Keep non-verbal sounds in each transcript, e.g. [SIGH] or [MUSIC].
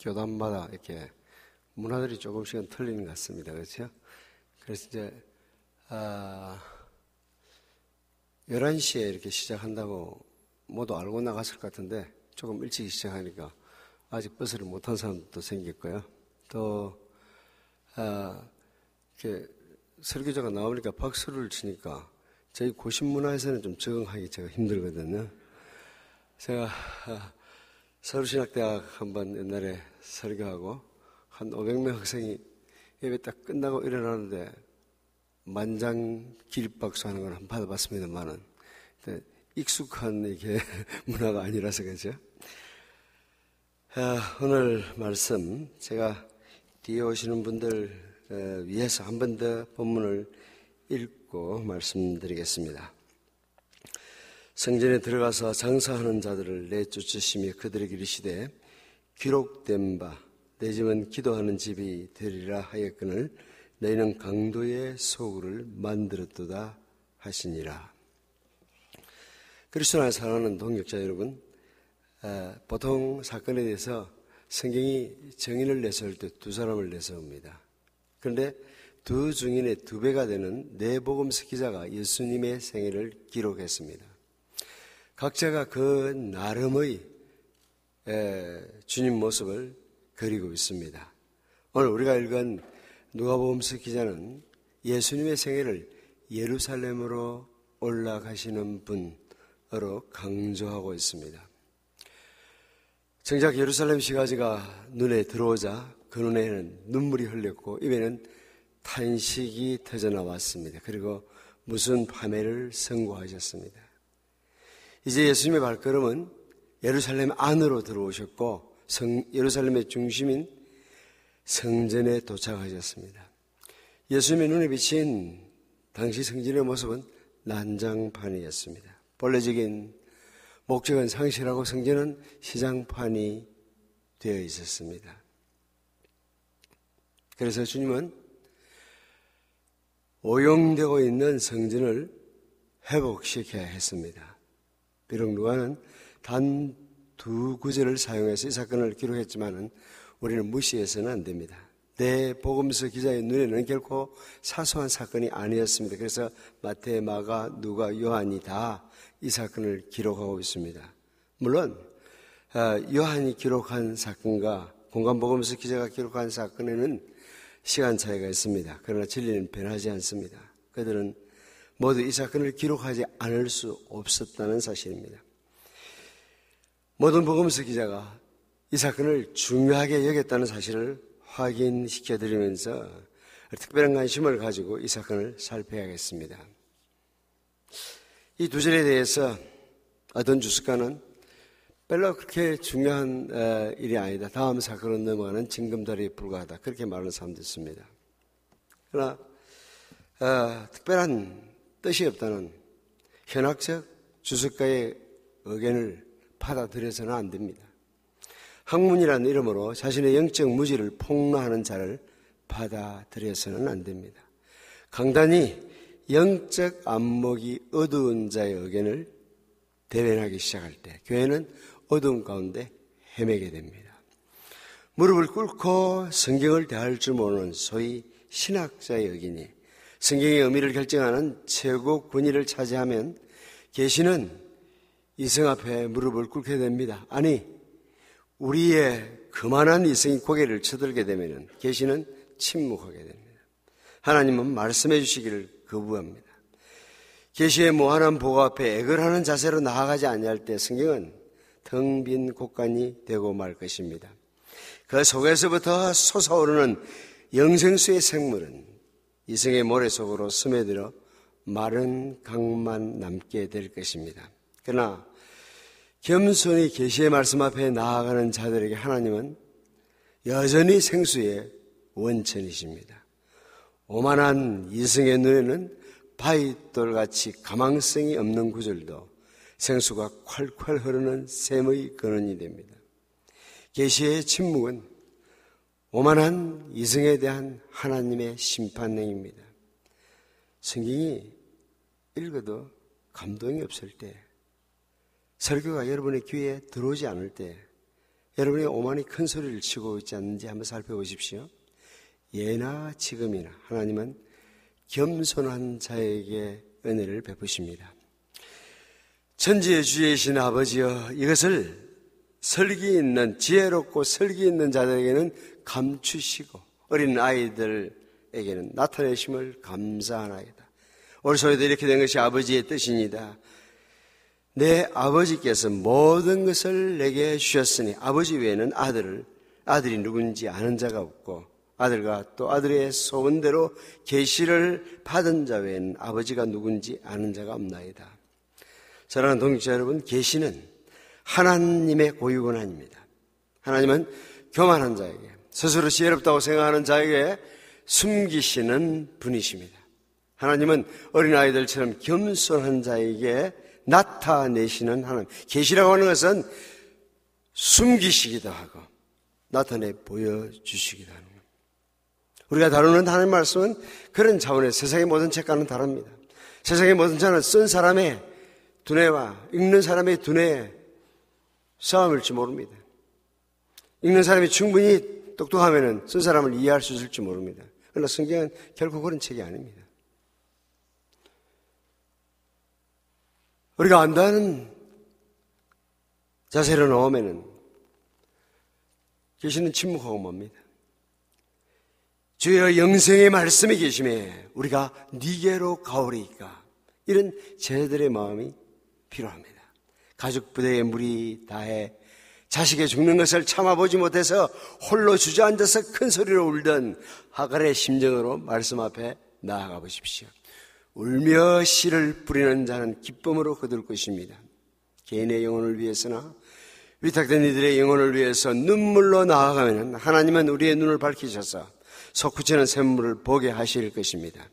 교단마다 이렇게 문화들이 조금씩은 틀리는 것 같습니다. 그렇죠? 그래서 이제 아, 11시에 이렇게 시작한다고 모두 알고 나갔을 것 같은데 조금 일찍 시작하니까 아직 버스를 못탄 사람도 생겼고요. 또 아, 이렇게 설교자가 나오니까 박수를 치니까 저희 고신 문화에서는 좀 적응하기 제가 힘들거든요. 제가 아, 서울신학대학 한 번 옛날에 설교하고 한 500명 학생이 예배 딱 끝나고 일어나는데 만장 기립박수 하는 걸 한 번 받아봤습니다만은 익숙한 이게 [LAUGHS] 문화가 아니라서 그죠. 아, 오늘 말씀 제가 뒤에 오시는 분들 위해서 한 번 더 본문을 읽고 말씀드리겠습니다. 성전에 들어가서 장사하는 자들을 내쫓으시며 그들에게 이르시되 기록된 바내 집은 기도하는 집이 되리라 하였거늘 너희는 강도의 소굴을 만들었도다 하시니라. 그리스도나 사랑하는 동역자 여러분, 아, 보통 사건에 대해서 성경이 정인을 내세울때 두 사람을 내세웁니다 그런데 두 증인의 두 배가 되는 내복음서 네 기자가 예수님의 생애를 기록했습니다. 각자가 그 나름의 주님 모습을 그리고 있습니다. 오늘 우리가 읽은 누가복음서 기자는 예수님의 생애를 예루살렘으로 올라가시는 분으로 강조하고 있습니다. 정작 예루살렘 시가지가 눈에 들어오자 그 눈에는 눈물이 흘렸고 입에는 탄식이 터져 나왔습니다. 그리고 무슨 파멸을 선고하셨습니다. 이제 예수님의 발걸음은 예루살렘 안으로 들어오셨고 성, 예루살렘의 중심인 성전에 도착하셨습니다. 예수님의 눈에 비친 당시 성전의 모습은 난장판이었습니다. 본래적인 목적은 상실하고 성전은 시장판이 되어 있었습니다. 그래서 주님은 오용되고 있는 성전을 회복시켜야 했습니다. 비록 누가는 단 두 구절을 사용해서 이 사건을 기록했지만 우리는 무시해서는 안 됩니다. 내 복음서 기자의 눈에는 결코 사소한 사건이 아니었습니다. 그래서 마태, 마가, 누가, 요한이 다 이 사건을 기록하고 있습니다. 물론 어, 요한이 기록한 사건과 공간복음서 기자가 기록한 사건에는 시간 차이가 있습니다. 그러나 진리는 변하지 않습니다. 그들은 모두 이 사건을 기록하지 않을 수 없었다는 사실입니다. 모든 보검서 기자가 이 사건을 중요하게 여겼다는 사실을 확인시켜 드리면서 특별한 관심을 가지고 이 사건을 살펴야겠습니다. 이두 절에 대해서 어떤 주석가는 별로 그렇게 중요한 어, 일이 아니다. 다음 사건으로 넘어가는 징검다리에 불과하다. 그렇게 말하는 사람도 있습니다. 그러나 어, 특별한 뜻이 없다는 현학적 주석가의 의견을 받아들여서는 안 됩니다. 학문이라는 이름으로 자신의 영적 무지를 폭로하는 자를 받아들여서는 안 됩니다. 강단이 영적 안목이 어두운 자의 의견을 대변하기 시작할 때 교회는 어두운 가운데 헤매게 됩니다. 무릎을 꿇고 성경을 대할 줄 모르는 소위 신학자의 의견이 성경의 의미를 결정하는 최고 권위를 차지하면 계시는 이성 앞에 무릎을 꿇게 됩니다. 아니 우리의 그만한 이성이 고개를 쳐들게 되면 계시는 침묵하게 됩니다. 하나님은 말씀해 주시기를 거부합니다. 계시의 무한한 보호 앞에 애걸하는 자세로 나아가지 아니할 때 성경은 텅빈 곳간이 되고 말 것입니다. 그 속에서부터 솟아오르는 영생수의 생물은 이성의 모래 속으로 스며들어 마른 강만 남게 될 것입니다. 그러나 겸손히 계시의 말씀 앞에 나아가는 자들에게 하나님은 여전히 생수의 원천이십니다. 오만한 이성의 눈에는 바윗돌같이 가망성이 없는 구절도 생수가 콸콸 흐르는 샘의 근원이 됩니다. 계시의 침묵은 오만한 이승에 대한 하나님의 심판령입니다. 성경이 읽어도 감동이 없을 때, 설교가 여러분의 귀에 들어오지 않을 때, 여러분이 오만히 큰 소리를 치고 있지 않는지 한번 살펴보십시오. 예나 지금이나 하나님은 겸손한 자에게 은혜를 베푸십니다. 천지의 주이신 아버지여 이것을 설기 있는 지혜롭고 설기 있는 자들에게는 감추시고 어린 아이들에게는 나타내심을 감사하나이다. 오늘 소리도 이렇게 된 것이 아버지의 뜻입니다. 내 아버지께서 모든 것을 내게 주셨으니 아버지 외에는 아들을 아들이 누군지 아는 자가 없고 아들과 또 아들의 소원대로 계시를 받은 자 외에는 아버지가 누군지 아는 자가 없나이다. 사랑하는 동지자 여러분, 계시는 하나님의 고유 권한입니다. 하나님은 교만한 자에게 스스로 지혜롭다고 생각하는 자에게 숨기시는 분이십니다. 하나님은 어린아이들처럼 겸손한 자에게 나타내시는 하나님. 계시라고 하는 것은 숨기시기도 하고 나타내 보여주시기도 하는 겁니다. 우리가 다루는 하나님 말씀은 그런 차원의 세상의 모든 책과는 다릅니다. 세상의 모든 자는 쓴 사람의 두뇌와 읽는 사람의 두뇌에 싸움일지 모릅니다. 읽는 사람이 충분히 똑똑하면 쓴 사람을 이해할 수 있을지 모릅니다. 그러나 성경은 결코 그런 책이 아닙니다. 우리가 안다는 자세로 나오면 계시는 침묵하고 맙니다. 주여 영생의 말씀이 계심에 우리가 니게로 가오리까 이런 제들의 마음이 필요합니다. 가족 부대의 물이 다해 자식의 죽는 것을 참아보지 못해서 홀로 주저앉아서 큰 소리로 울던 하갈의 심정으로 말씀 앞에 나아가 보십시오. 울며 씨를 뿌리는 자는 기쁨으로 거둘 것입니다. 개인의 영혼을 위해서나 위탁된 이들의 영혼을 위해서 눈물로 나아가면 하나님은 우리의 눈을 밝히셔서 솟구치는 샘물을 보게 하실 것입니다.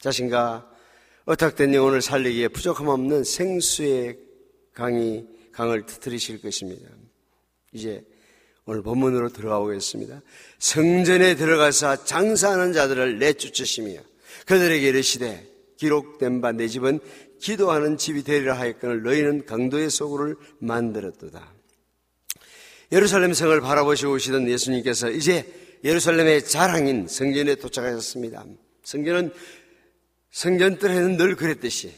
자신과 어탁된 영혼을 살리기에 부족함 없는 생수의 강이 강을 터뜨리실 것입니다. 이제 오늘 본문으로 들어가보겠습니다. 성전에 들어가서 장사하는 자들을 내쫓으시며 그들에게 이르시되 기록된 바 내 집은 기도하는 집이 되리라 하였거늘 너희는 강도의 소굴을 만들었도다. 예루살렘 성을 바라보시고 오시던 예수님께서 이제 예루살렘의 자랑인 성전에 도착하셨습니다. 성전은 성전 뜰에는 늘 그랬듯이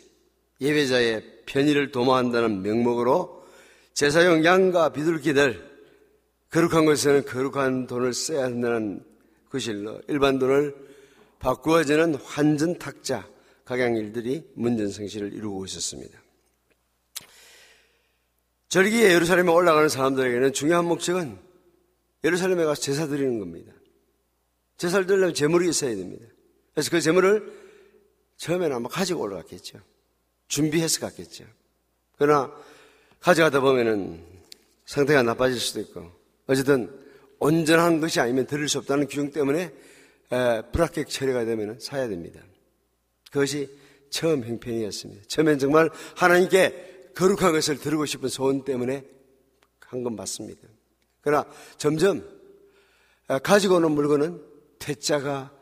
예배자의 편의를 도모한다는 명목으로 제사용 양과 비둘기들 거룩한 것에는 거룩한 돈을 써야 한다는 그실로 일반 돈을 바꾸어지는 환전 탁자 각양일들이 문전성시를 이루고 있었습니다. 절기에 예루살렘에 올라가는 사람들에게는 중요한 목적은 예루살렘에 가서 제사 드리는 겁니다. 제사를 드리려면 재물이 있어야 됩니다. 그래서 그 재물을 처음에는 아마 가지고 올라갔겠죠. 준비해서 갔겠죠. 그러나 가져가다 보면은 상태가 나빠질 수도 있고 어쨌든 온전한 것이 아니면 들을 수 없다는 규정 때문에 불합격 처리가 되면 사야 됩니다. 그것이 처음 행편이었습니다. 처음엔 정말 하나님께 거룩한 것을 드리고 싶은 소원 때문에 한 건 맞습니다. 그러나 점점 가지고 오는 물건은 대자가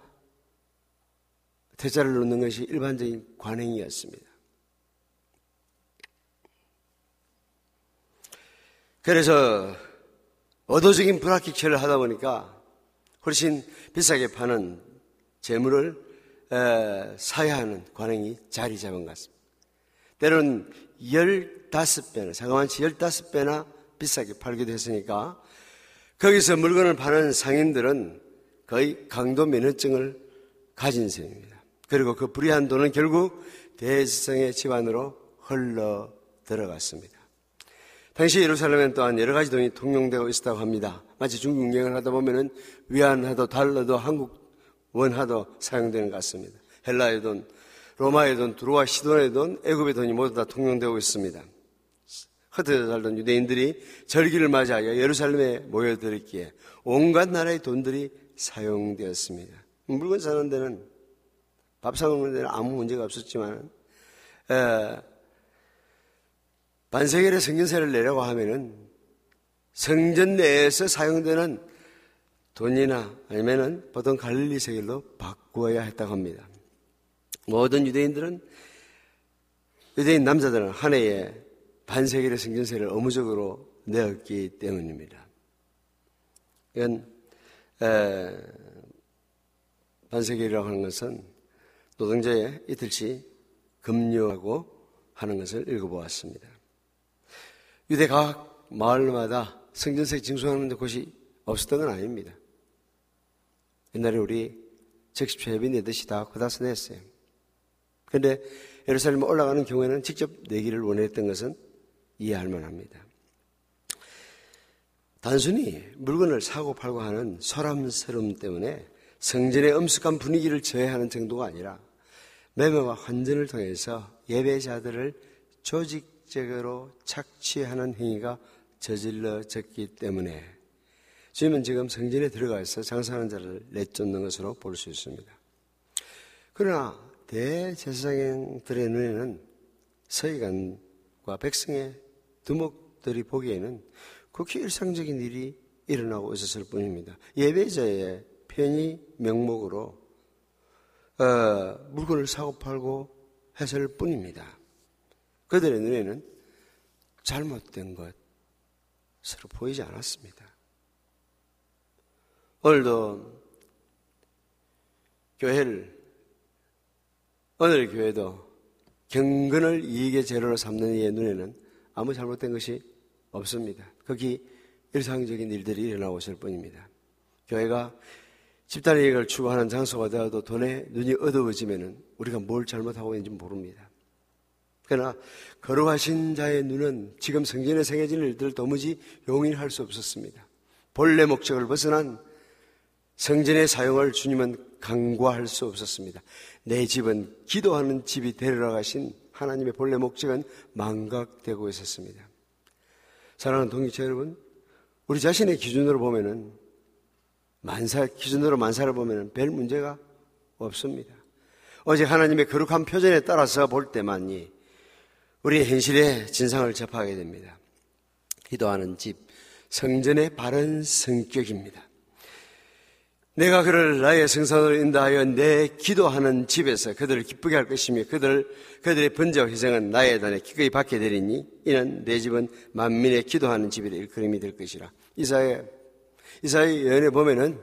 대자를 놓는 것이 일반적인 관행이었습니다. 그래서 어도적인 브라키체를 하다 보니까 훨씬 비싸게 파는 재물을 사야 하는 관행이 자리 잡은 것 같습니다. 때로는 15배나, 자그만치 15배나 비싸게 팔기도 했으니까 거기서 물건을 파는 상인들은 거의 강도 면허증을 가진 셈입니다. 그리고 그 불의한 돈은 결국 대지성의 집안으로 흘러 들어갔습니다. 당시 예루살렘엔 또한 여러 가지 돈이 통용되고 있었다고 합니다. 마치 중국 여행을 하다 보면은 위안하도 달러도 한국 원하도 사용되는 것 같습니다. 헬라의 돈, 로마의 돈, 두루와 시돈의 돈, 애굽의 돈이 모두 다 통용되고 있습니다. 흩어져 살던 유대인들이 절기를 맞아 예루살렘에 모여들었기에 온갖 나라의 돈들이 사용되었습니다. 물건 사는 데는 밥 사는 데는 아무 문제가 없었지만 에, 반세겔를 성전세를 내려고 하면은 성전 내에서 사용되는 돈이나 아니면은 보통 갈릴리 세계로 바꾸어야 했다고 합니다. 모든 유대인들은 유대인 남자들은 한 해에 반세겔를 성전세를 의무적으로 내었기 때문입니다. 이건 에, 반세계라고 하는 것은 노동자의 이틀치 금요하고 하는 것을 읽어보았습니다. 유대 각 마을마다 성전색 징수하는 곳이 없었던 건 아닙니다. 옛날에 우리 적십초 예 내듯이 다 거다서 냈어요. 그런데 예루살렘 올라가는 경우에는 직접 내기를 원했던 것은 이해할 만합니다. 단순히 물건을 사고 팔고 하는 소람스름 때문에 성전의 엄숙한 분위기를 저해하는 정도가 아니라 매매와 환전을 통해서 예배자들을 조직 의식적으로 착취하는 행위가 저질러졌기 때문에 주님은 지금 성전에 들어가서 장사하는 자를 내쫓는 것으로 볼 수 있습니다. 그러나 대제사장들의 눈에는 서기관과 백성의 두목들이 보기에는 극히 일상적인 일이 일어나고 있었을 뿐입니다. 예배자의 편의 명목으로 어, 물건을 사고 팔고 했을 뿐입니다. 그들의 눈에는 잘못된 것으로 보이지 않았습니다. 오늘도 교회를 오늘 교회도 경건을 이익의 재료로 삼는 이의 눈에는 아무 잘못된 것이 없습니다. 거기 일상적인 일들이 일어나고 있을 뿐입니다. 교회가 집단의 이익을 추구하는 장소가 되어도 돈에 눈이 어두워지면 우리가 뭘 잘못하고 있는지 모릅니다. 그러나 거룩하신 자의 눈은 지금 성전에 생겨진 일들을 도무지 용인할 수 없었습니다. 본래 목적을 벗어난 성전의 사용을 주님은 강과할수 없었습니다. 내 집은 기도하는 집이 되리라 하신 하나님의 본래 목적은 망각되고 있었습니다. 사랑하는 동기체 여러분, 우리 자신의 기준으로 보면은 만사 기준으로 만사를 보면은 별 문제가 없습니다. 어제 하나님의 거룩한 표준에 따라서 볼 때만이 우리의 현실의 진상을 접하게 됩니다. 기도하는 집, 성전의 바른 성격입니다. 내가 그를 나의 생산으로 인도하여 내 기도하는 집에서 그들을 기쁘게 할 것이며 그들 그들의 번제와 희생은 나의 단에 기꺼이 받게 되리니 이는 내 집은 만민의 기도하는 집이라 일컬이될 것이라 이사야 이사야 예언에 보면은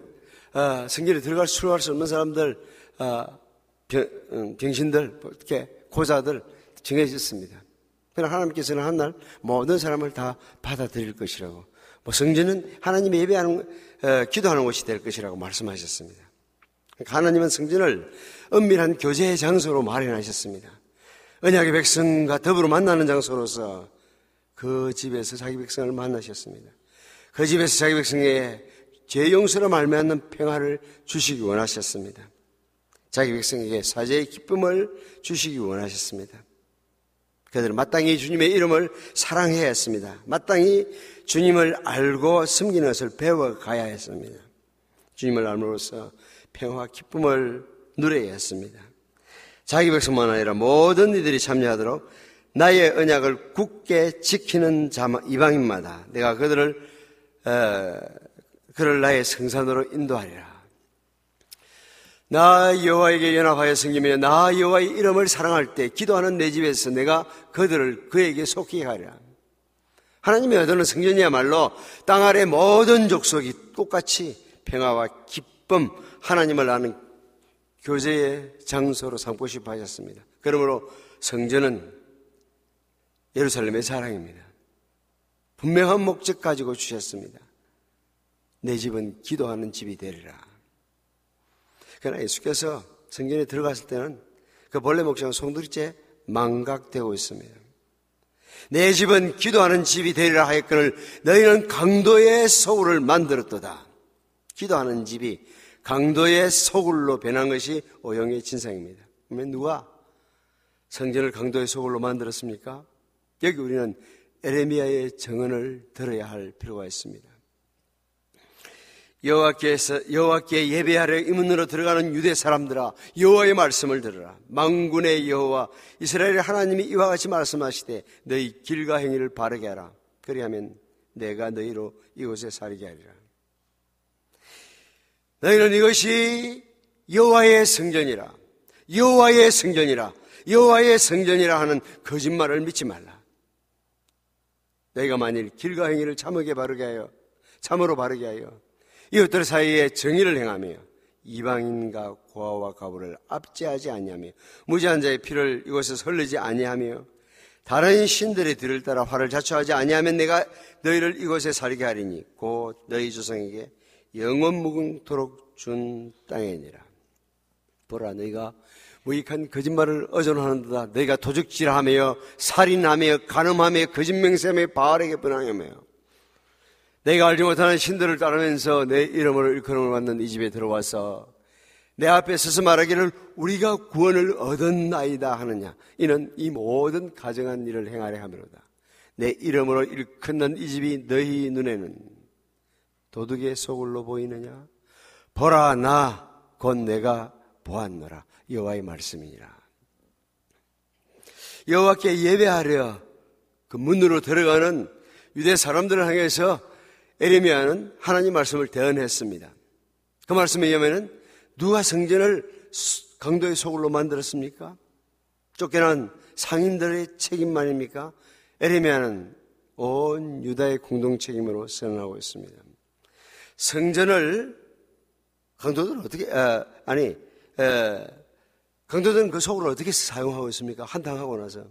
아, 성전에 들어갈 수할수 없는 사람들 아, 병, 음, 신들 이렇게 고자들 정해졌습니다. 그러나 하나님께서는 한날 모든 사람을 다 받아들일 것이라고 뭐 성전은 하나님의 예배하는 에, 어, 기도하는 곳이 될 것이라고 말씀하셨습니다. 그러니까 하나님은 성전을 은밀한 교제의 장소로 마련하셨습니다. 언약의 백성과 더불어 만나는 장소로서 그 집에서 자기 백성을 만나셨습니다. 그 집에서 자기 백성의 죄용서로 말미암는 평화를 주시기 원하셨습니다. 자기 백성에게 사제의 기쁨을 주시기 원하셨습니다. 그들은 마땅히 주님의 이름을 사랑해야 했습니다. 마땅히 주님을 알고 숨기는 것을 배워가야 했습니다. 주님을 알므로써 평화, 기쁨을 누려야 했습니다. 자기 백성만 아니라 모든 이들이 참여하도록 나의 언약을 굳게 지키는 자마, 이방인마다 내가 그들을 어, 그를 나의 성산으로 인도하리라. 나 여호와에게 연합하여 생기며 나 여호와의 이름을 사랑할 때 기도하는 내 집에서 내가 그들을 그에게 속히 하리라. 하나님의 얻어는 성전이야말로 땅 아래 모든 족속이 똑같이 평화와 기쁨 하나님을 아는 교제의 장소로 삼고 싶어 하셨습니다. 그러므로 성전은 예루살렘의 자랑입니다. 분명한 목적 가지고 주셨습니다. 내 집은 기도하는 집이 되리라. 그러나 예수께서 성전에 들어갔을 때는 그 본래 목적은 송두리째 망각되고 있습니다. 내 집은 기도하는 집이 되리라 하였거늘 너희는 강도의 서울을 만들었도다. 기도하는 집이 강도의 서울로 변한 것이 오형의 진상입니다. 그러면 누가 성전을 강도의 서울로 만들었습니까? 여기 우리는 에레미야의 정언을 들어야 할 필요가 있습니다. 여호와께서 여호와께 예배하려 이문으로 들어가는 유대 사람들아 여호와의 말씀을 들으라 망군의 여호와 이스라엘의 하나님이 이와 같이 말씀하시되 너희 길과 행위를 바르게 하라 그리하면 내가 너희로 이곳에 살게 하리라 너희는 이것이 여호와의 성전이라 여호와의 성전이라 여호와의 성전이라 하는 거짓말을 믿지 말라 내가 만일 길과 행위를 참으게 바르게 하여 참으로 바르게 하여 이웃들 사이에 정의를 행하며 이방인과 고아와 가부를 압제하지 아니하며 무지한 자의 피를 이곳에 설리지 아니하며 다른 신들의 뒤를 따라 화를 자초하지 아니하면 내가 너희를 이곳에 살게 하리니 곧 너희 조상에게 영원 무궁토록 준 땅이니라. 보라 너희가 무익한 거짓말을 어전하는도다. 너희가 도적질하며 살인하며 간음하며 거짓맹세하며 바알에게 분하며 내가 알지 못하는 신들을 따르면서 내이름을 일컬음을 받는 이 집에 들어와서 내 앞에 서서 말하기를 우리가 구원을 얻었나이다 하느냐. 이는 이 모든 가정한 일을 행하려 함이로다. 내 이름으로 일컫는 이 집이 너희 눈에는 도둑의 소굴로 보이느냐? 보라 나 곧 내가 보았노라 여호와의 말씀이니라. 여호와께 예배하려 그 문으로 들어가는 유대 사람들을 향해서 에레미아는 하나님 말씀을 대언했습니다. 그 말씀에 의하면 누가 성전을 강도의 소굴로 만들었습니까? 쫓겨난 상인들의 책임만입니까? 에레미아는온 유다의 공동 책임으로 선언하고 있습니다. 성전을 강도들은 어떻게 아, 아니 에, 아, 강도들은 그 속을 어떻게 사용하고 있습니까? 한탕하고 나서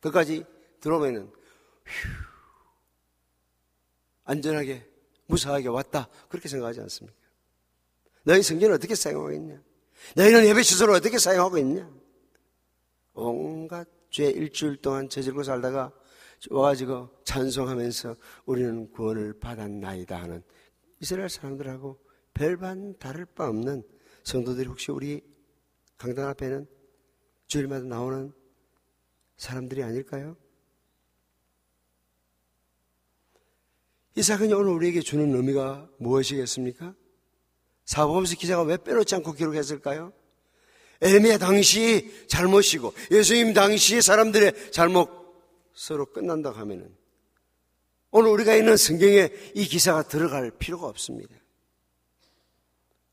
그까지 들어오면은 휴 안전하게 무사하게 왔다 그렇게 생각하지 않습니까? 너희 성전을 어떻게 사용하고 있냐? 너희는 예배 시설을 어떻게 사용하고 있냐? 온갖 죄 일주일 동안 저질고 살다가 와가지고 찬송하면서 우리는 구원을 받았나이다 하는 이스라엘 사람들하고 별반 다를 바 없는 성도들이 혹시 우리 강당 앞에는 주일마다 나오는 사람들이 아닐까요? 이 사건이 오늘 우리에게 주는 의미가 무엇이겠습니까? 사법음서 기자가 왜 빼놓지 않고 기록했을까요? 에미야 당시 잘못이고 예수님 당시 사람들의 잘못 으로 끝난다 고 하면은 오늘 우리가 있는 성경에 이 기사가 들어갈 필요가 없습니다.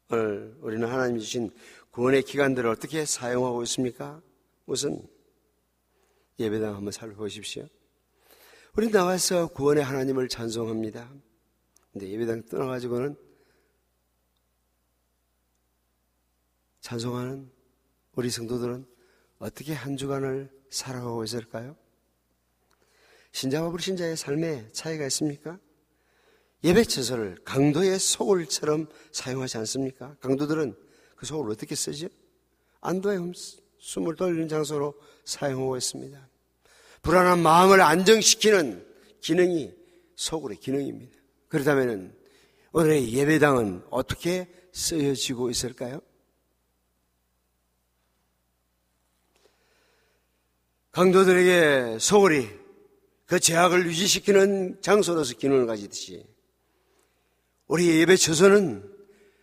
오늘 우리는 하나님 주신 구원의 기관들을 어떻게 사용하고 있습니까? 우선 예배당 한번 살펴보십시오. 우리 나와서 구원의 하나님을 찬송합니다. 근데 예배당 떠나가지고는 찬송하는 우리 성도들은 어떻게 한 주간을 살아가고 있을까요? 신자와 불신자의 삶에 차이가 있습니까? 예배 처소를 강도의 소울처럼 사용하지 않습니까? 강도들은 그 소울을 어떻게 쓰죠? 안도의 숨을 돌리는 장소로 사용하고 있습니다. 불안한 마음을 안정시키는 기능이 속으로 기능입니다. 그렇다면 오늘의 예배당은 어떻게 쓰여지고 있을까요? 강도들에게 소홀이그 제약을 유지시키는 장소로서 기능을 가지듯이 우리 예배 처소는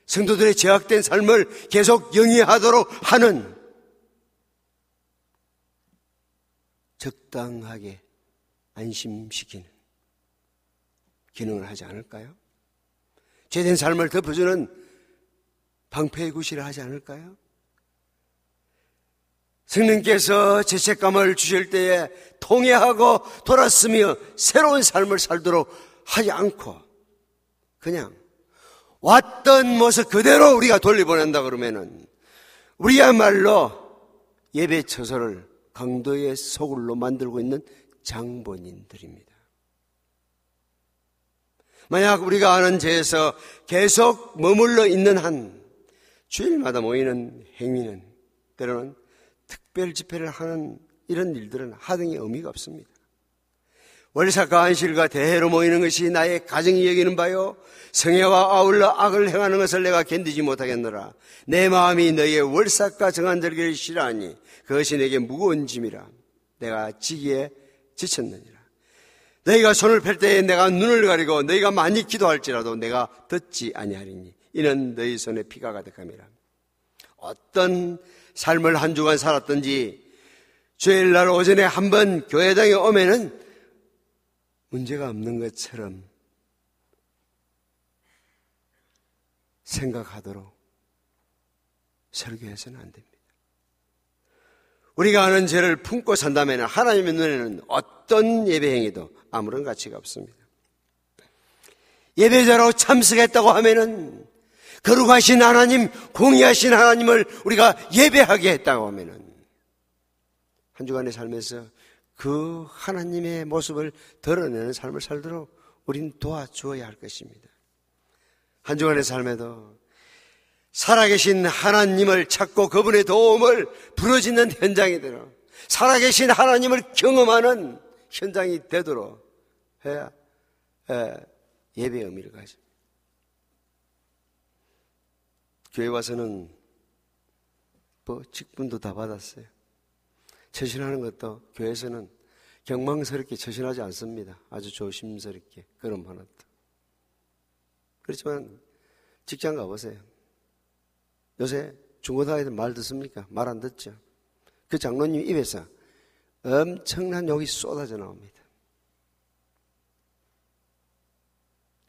성도들의 제약된 삶을 계속 영위하도록 하는 적당하게 안심시키는 기능을 하지 않을까요? 죄된 삶을 덮어주는 방패의 구실을 하지 않을까요? 성령께서 죄책감을 주실 때에 통해하고 돌았으며 새로운 삶을 살도록 하지 않고 그냥 왔던 모습 그대로 우리가 돌려보낸다 그러면은 우리야말로 예배 처소를 강도의 소굴로 만들고 있는 장본인들입니다. 만약 우리가 아는 죄에서 계속 머물러 있는 한 주일마다 모이는 행위는 때로는 특별 집회를 하는 이런 일들은 하등의 의미가 없습니다. 월삭과 한실과 대해로 모이는 것이 나의 가정이 여기는 바요 성애와 아울러 악을 행하는 것을 내가 견디지 못하겠노라 내 마음이 너희의 월삭과 정한절기를 싫어하니 그것이 내게 무거운 짐이라 내가 지기에 지쳤느니라 너희가 손을 펼 때에 내가 눈을 가리고 너희가 많이 기도할지라도 내가 듣지 아니하리니 이는 너희 손에 피가 가득함이라 어떤 삶을 한 주간 살았든지 주일날 오전에 한번 교회당에 오면은 문제가 없는 것처럼 생각하도록 설교해서는 안 됩니다. 우리가 아는 죄를 품고 산다면 하나님의 눈에는 어떤 예배 행위도 아무런 가치가 없습니다. 예배자로 참석했다고 하면은 거룩하신 하나님, 공의하신 하나님을 우리가 예배하게 했다고 하면은 한 주간의 삶에서 그 하나님의 모습을 드러내는 삶을 살도록 우린 도와주어야 할 것입니다. 한 주간의 삶에도 살아계신 하나님을 찾고 그분의 도움을 부르짖는 현장이 되라. 살아계신 하나님을 경험하는 현장이 되도록 해야 예배의 의미를 가집니다. 교회 와서는 뭐 직분도 다 받았어요. 처신하는 것도 교회에서는 경망스럽게 처신하지 않습니다. 아주 조심스럽게 그런 하는 듯. 그렇지만 직장 가보세요. 요새 중고등학교들 말 듣습니까? 말 안 듣죠. 그 장로님 입에서 엄청난 욕이 쏟아져 나옵니다.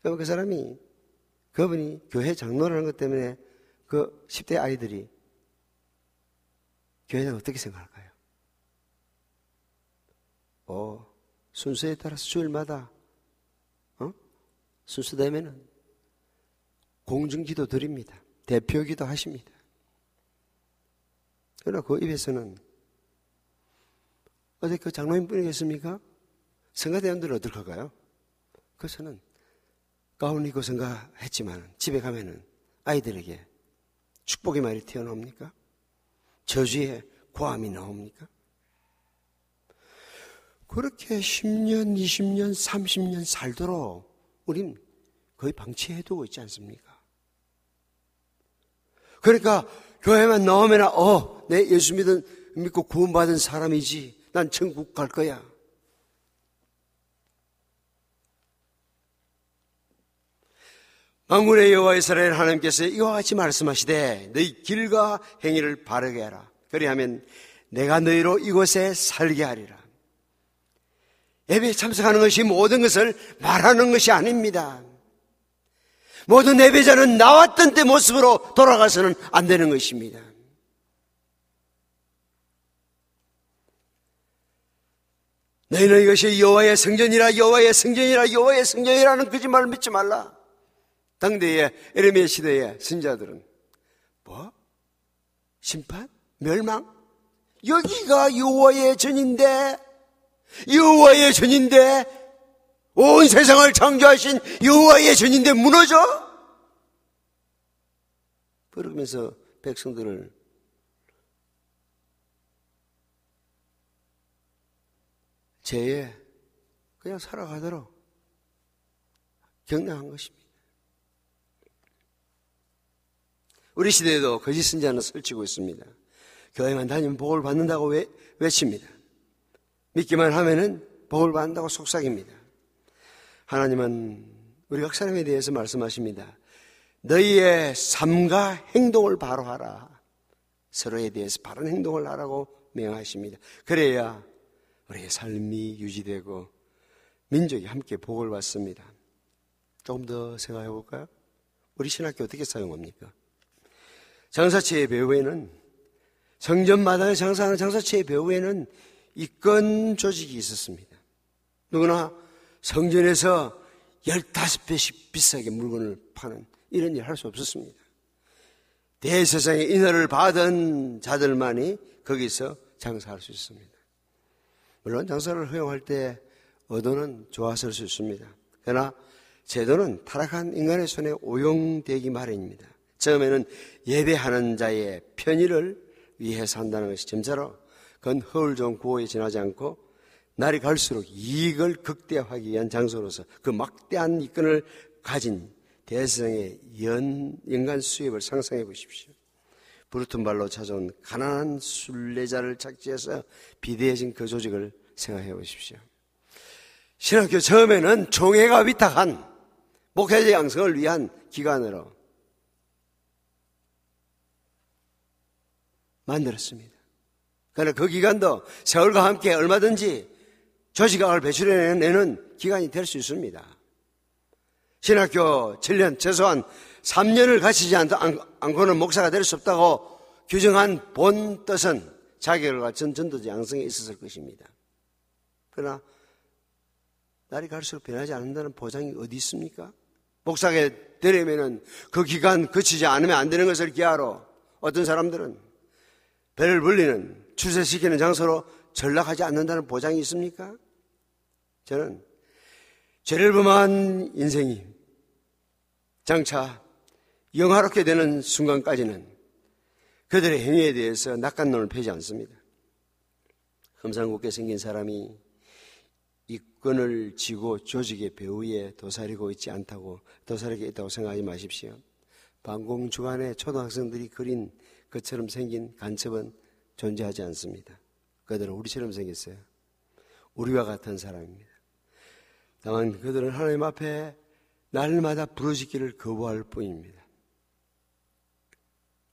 그럼 그 사람이 그분이 교회 장로라는 것 때문에 그 10대 아이들이 교회는 어떻게 생각할까? 어, 순서에 따라서 주일마다 어? 순서되면은 공중기도 드립니다. 대표기도 하십니다. 그러나 그 입에서는 어제 그 장로님 분이겠습니까? 성가대원들은 어떨까요? 그래서는 가운 입고 성가했지만 집에 가면은 아이들에게 축복의 말이 튀어나옵니까? 저주의 고함이 나옵니까? 그렇게 10년, 20년, 30년 살도록 우린 거의 방치해두고 있지 않습니까? 그러니까 교회만 나오면 어, 내 예수 믿은, 믿고 구원받은 사람이지. 난 천국 갈 거야. 망군의 여호와 이스라엘 하나님께서 이와 같이 말씀하시되 너희 길과 행위를 바르게 하라. 그리하면 내가 너희로 이곳에 살게 하리라. 예배에 참석하는 것이 모든 것을 말하는 것이 아닙니다. 모든 예배자는 나왔던 때 모습으로 돌아가서는 안 되는 것입니다. 너희는 이것이 여호와의 성전이라 여호와의 성전이라 여호와의 성전이라는 거짓말을 믿지 말라. 당대의 에르메 시대의 신자들은 뭐? 심판? 멸망? 여기가 여호와의 전인데 여호와의 전인데 온 세상을 창조하신 여호와의 전인데 무너져? 그러면서 백성들을 죄에 그냥 살아가도록 격려한 것입니다. 우리 시대에도 거짓 선자는 설치고 있습니다. 교회만 다니면 복을 받는다고 외칩니다. 믿기만 하면은 복을 받는다고 속삭입니다. 하나님은 우리 각 사람에 대해서 말씀하십니다. 너희의 삶과 행동을 바로 하라. 서로에 대해서 바른 행동을 하라고 명하십니다. 그래야 우리의 삶이 유지되고 민족이 함께 복을 받습니다. 조금 더 생각해 볼까요? 우리 신학교 어떻게 사용합니까? 장사체의 배후에는 성전마당에 장사하는 장사체의 배후에는 이권 조직이 있었습니다. 누구나 성전에서 15배씩 비싸게 물건을 파는 이런 일할수 없었습니다. 대세상의 인허를 받은 자들만이 거기서 장사할 수 있습니다. 물론 장사를 허용할 때어도는 좋았을 수 있습니다. 그러나 제도는 타락한 인간의 손에 오용되기 마련입니다. 처음에는 예배하는 자의 편의를 위해서 한다는 것이 점차로 그건 허울정 구호에 지나지 않고 날이 갈수록 이익을 극대화하기 위한 장소로서 그 막대한 이끈을 가진 대성의 연, 연간 수입을 상상해 보십시오. 부르튼 발로 찾아온 가난한 순례자를 착지해서 비대해진 그 조직을 생각해 보십시오. 신학교 처음에는 종회가 위탁한 목회자 양성을 위한 기관으로 만들었습니다. 그러나 그 기간도 세월과 함께 얼마든지 조직학을 배출해내는 기간이 될 수 있습니다. 신학교 7년, 최소한 3년을 가치지 않고는 목사가 될 수 없다고 규정한 본 뜻은 자격을 갖춘 전도지 양성에 있었을 것입니다. 그러나 날이 갈수록 변하지 않는다는 보장이 어디 있습니까? 목사가 되려면그 기간 거치지 않으면 안 되는 것을 기하로 어떤 사람들은 배를 불리는 출세시키는 장소로 전락하지 않는다는 보장이 있습니까? 저는 죄를 범한 인생이 장차 영화롭게 되는 순간까지는 그들의 행위에 대해서 낙관론을 펴지 않습니다. 험상궂게 생긴 사람이 이권을 쥐고 조직의 배후에 도사리고 있지 않다고 도사리고 있다고 생각하지 마십시오. 방공 주간에 초등학생들이 그린 것처럼 생긴 간첩은 존재하지 않습니다. 그들은 우리처럼 생겼어요. 우리와 같은 사람입니다. 다만 그들은 하나님 앞에 날마다 부르짖기를 거부할 뿐입니다.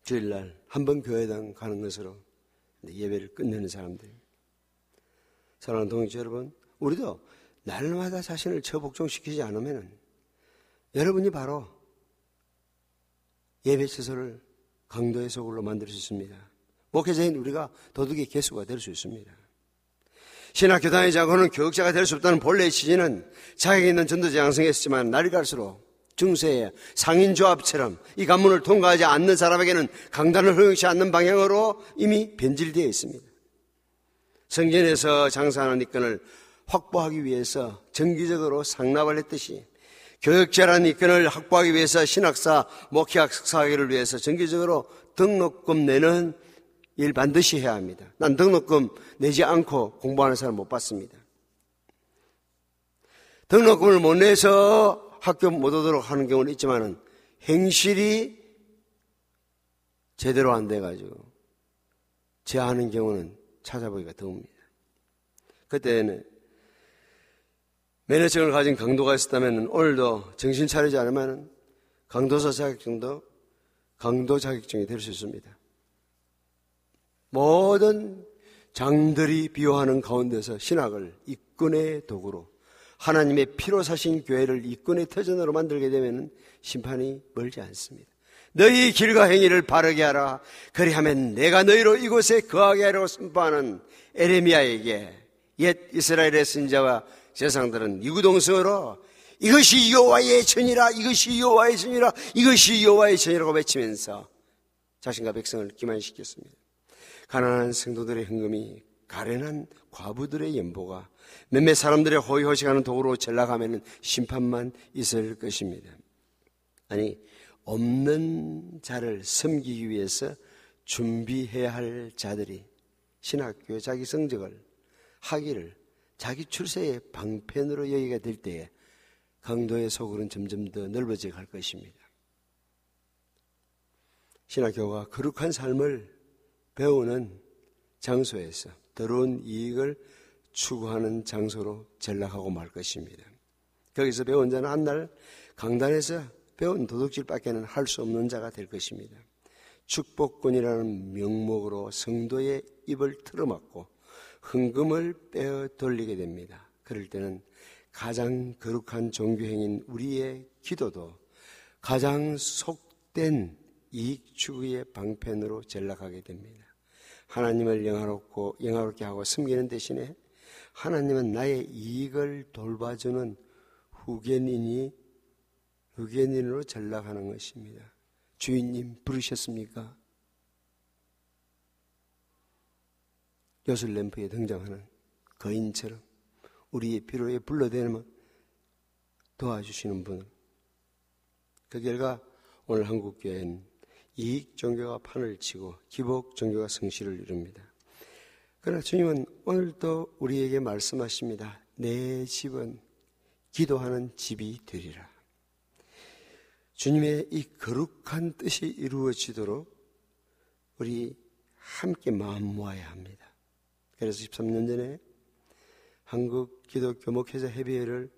주일날 한 번 교회당 가는 것으로 예배를 끝내는 사람들입니다. 사랑하는 동지 여러분, 우리도 날마다 자신을 처복종시키지 않으면 여러분이 바로 예배 시설을 강도의 속으로 만들 수 있습니다. 목회자인 우리가 도둑의 개수가 될 수 있습니다. 신학교 다니자 고는 교육자가 될 수 없다는 본래의 취지는 자격이 있는 전도자 양성했지만 날이 갈수록 중세의 상인조합처럼 이 관문을 통과하지 않는 사람에게는 강단을 허용치 않는 방향으로 이미 변질되어 있습니다. 성전에서 장사하는 이권을 확보하기 위해서 정기적으로 상납을 했듯이 교역자라는 이권을 확보하기 위해서 신학사, 목회학 사학위를 위해서 정기적으로 등록금 내는 일 반드시 해야 합니다. 난 등록금 내지 않고 공부하는 사람 못 봤습니다. 등록금을 못 내서 학교 못 오도록 하는 경우는 있지만 행실이 제대로 안 돼가지고 제하는 경우는 찾아보기가 더웁니다 그때는 매너증을 가진 강도가 있었다면 오늘도 정신 차리지 않으면 강도사 자격증도 강도 자격증이 될 수 있습니다. 모든 장들이 비호하는 가운데서 신학을 이끈의 도구로 하나님의 피로 사신 교회를 이끈의 터전으로 만들게 되면 심판이 멀지 않습니다. 너희 길과 행위를 바르게 하라. 그리하면 내가 너희로 이곳에 거하게 하려 선포하는 에레미야에게 옛 이스라엘의 선자와 세상들은 이구동성으로 이것이 여호와의 전이라 이것이 여호와의 전이라 이것이 여호와의 전이라고 외치면서 자신과 백성을 기만시켰습니다. 가난한 성도들의 흥금이 가련한 과부들의 연보가 몇몇 사람들의 허위허식하는 도구로 전락하면 심판만 있을 것입니다. 아니 없는 자를 섬기기 위해서 준비해야 할 자들이 신학교 자기 성적을 학위를 자기 출세의 방편으로 여기가 될 때에 강도의 속은 점점 더 넓어져 갈 것입니다. 신학교가 거룩한 삶을 배우는 장소에서 더러운 이익을 추구하는 장소로 전락하고 말 것입니다. 거기서 배운 자는 한날 강단에서 배운 도둑질밖에는 할 수 없는 자가 될 것입니다. 축복권이라는 명목으로 성도의 입을 틀어막고 흥금을 빼어 돌리게 됩니다. 그럴 때는 가장 거룩한 종교행인 우리의 기도도 가장 속된 이익 추구의 방편으로 전락하게 됩니다. 하나님을 영화롭고 영화롭게 하고 숨기는 대신에 하나님은 나의 이익을 돌봐주는 후견인이 후견인으로 전락하는 것입니다. 주인님 부르셨습니까? 요술램프에 등장하는 거인처럼 우리의 피로에 불러대면 도와주시는 분. 그 결과 오늘 한국교회는 이익 종교가 판을 치고 기복 종교가 성실을 이룹니다. 그러나 주님은 오늘도 우리에게 말씀하십니다. 내 집은 기도하는 집이 되리라. 주님의 이 거룩한 뜻이 이루어지도록 우리 함께 마음 모아야 합니다. 그래서 13년 전에 한국 기독교 목회자 협의회를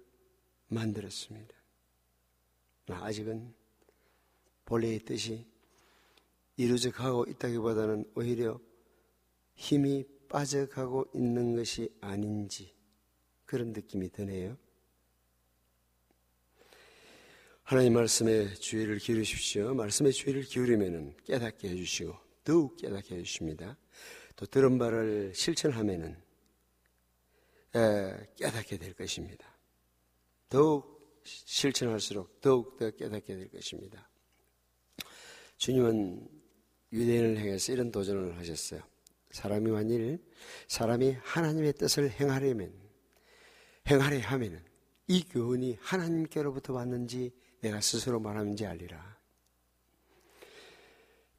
만들었습니다. 아직은 본래의 뜻이 이루적하고 있다기보다는 오히려 힘이 빠져가고 있는 것이 아닌지 그런 느낌이 드네요. 하나님 말씀에 주의를 기울이십시오. 말씀에 주의를 기울이면 깨닫게 해주시고 더욱 깨닫게 해주십니다. 또 들은 바를 실천하면 깨닫게 될 것입니다. 더욱 실천할수록 더욱 더 깨닫게 될 것입니다. 주님은 유대인을 향해서 이런 도전을 하셨어요. 사람이 만일 사람이 하나님의 뜻을 행하려면 행하려 하면이 교훈이 하나님께로부터 왔는지 내가 스스로 말하는지 알리라.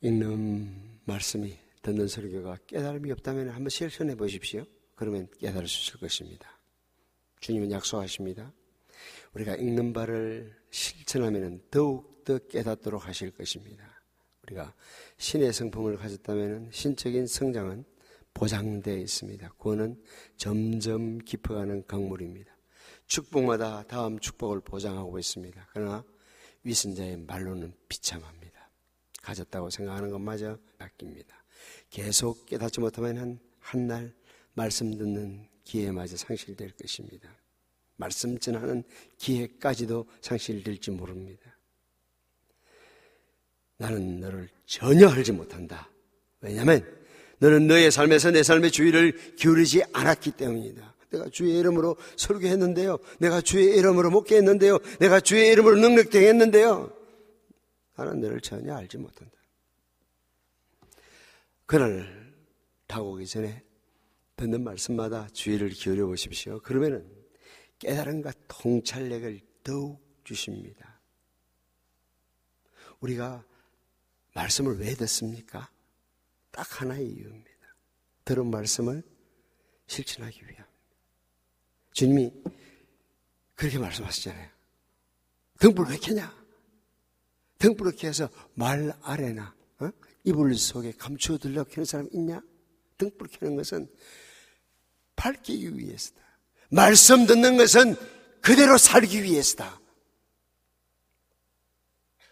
읽는 말씀이 듣는 설교가 깨달음이 없다면 한번 실천해 보십시오. 그러면 깨달을 수 있을 것입니다. 주님은 약속하십니다. 우리가 읽는 바를 실천하면 더욱더 깨닫도록 하실 것입니다. 우리가 신의 성품을 가졌다면 신적인 성장은 보장되어 있습니다. 구원은 점점 깊어가는 강물입니다. 축복마다 다음 축복을 보장하고 있습니다. 그러나 위선자의 말로는 비참합니다. 가졌다고 생각하는 것마저 아낍니다. 계속 깨닫지 못하면 한 날 말씀 듣는 기회마저 상실될 것입니다. 말씀 전하는 기회까지도 상실될지 모릅니다. 나는 너를 전혀 알지 못한다. 왜냐하면 너는 너의 삶에서 내 삶의 주의를 기울이지 않았기 때문이다. 내가 주의 이름으로 설교했는데요. 내가 주의 이름으로 목회했는데요. 내가 주의 이름으로 능력대했는데요. 행 나는 너를 전혀 알지 못한다. 그날 다가오기 전에 듣는 말씀마다 주의를 기울여 보십시오. 그러면은 깨달음과 통찰력을 더욱 주십니다. 우리가 말씀을 왜 듣습니까? 딱 하나의 이유입니다. 들은 말씀을 실천하기 위함. 주님이 그렇게 말씀하셨잖아요. 등불왜 켜냐? 등불을 켜서 말 아래나 어? 이불 속에 감추어 들려 켜는 사람 있냐? 등불 켜는 것은 밝기 위해서다. 말씀 듣는 것은 그대로 살기 위해서다.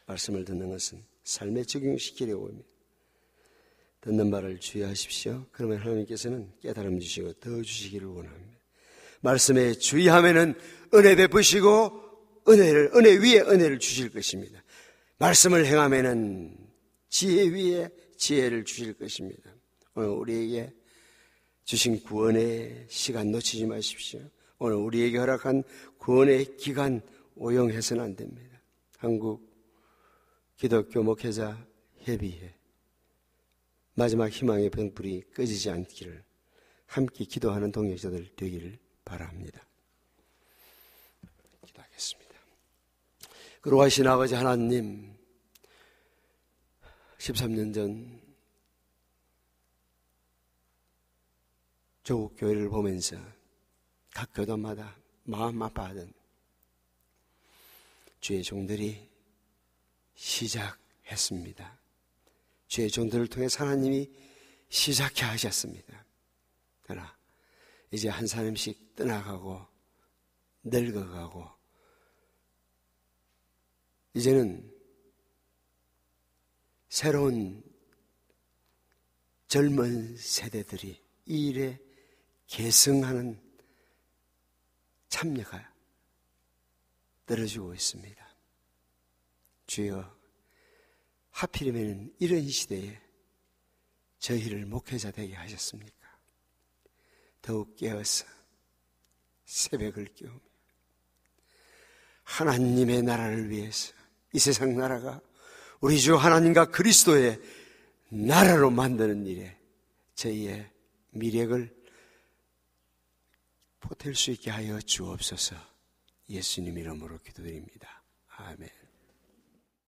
말씀을 듣는 것은 삶에 적용시키려고 합니다. 듣는 말을 주의하십시오. 그러면 하나님께서는 깨달음 주시고 더 주시기를 원합니다. 말씀에 주의하면은 은혜 베푸시고 은혜를 은혜 위에 은혜를 주실 것입니다. 말씀을 행하면은 지혜 위에 지혜를 주실 것입니다. 오늘 우리에게 주신 구원의 시간 놓치지 마십시오. 오늘 우리에게 허락한 구원의 기간 오용해서는 안 됩니다. 한국 기독교 목회자 협의회 마지막 희망의 병불이 꺼지지 않기를 함께 기도하는 동역자들 되기를 바랍니다. 기도하겠습니다. 그러하신 아버지 하나님 13년 전 조국 교회를 보면서 각 교단마다 마음 아파하던 주의 종들이 시작했습니다. 죄의 들을 통해 하나님이 시작해 하셨습니다. 그러나 이제 한 사람씩 떠나가고 늙어가고 이제는 새로운 젊은 세대들이 이 일에 계승하는 참여가 떨어지고 있습니다. 주여 하필이면 이런 시대에 저희를 목회자 되게 하셨습니까? 더욱 깨어서 새벽을 깨우며 하나님의 나라를 위해서 이 세상 나라가 우리 주 하나님과 그리스도의 나라로 만드는 일에 저희의 미력을 보탤 수 있게 하여 주옵소서 예수님 이름으로 기도드립니다. 아멘.